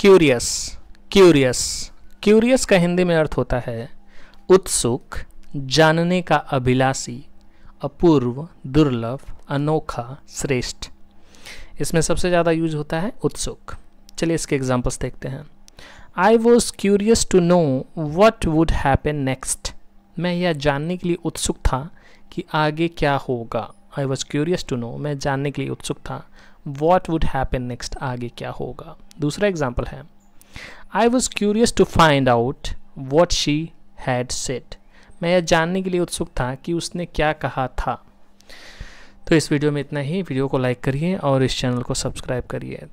curious curious curious का हिंदी में अर्थ होता है उत्सुक जानने का अभिलाषी अपूर्व दुर्लभ अनोखा श्रेष्ठ इसमें सबसे ज़्यादा यूज होता है उत्सुक चलिए इसके एग्जाम्पल्स देखते हैं I was curious to know what would happen next मैं यह जानने के लिए उत्सुक था कि आगे क्या होगा I was curious to know मैं जानने के लिए उत्सुक था वॉट वुड हैपन नेक्स्ट आगे क्या होगा दूसरा एग्जाम्पल है I was curious to find out what she had set मैं यह जानने के लिए उत्सुक था कि उसने क्या कहा था तो इस वीडियो में इतना ही वीडियो को लाइक करिए और इस चैनल को सब्सक्राइब करिए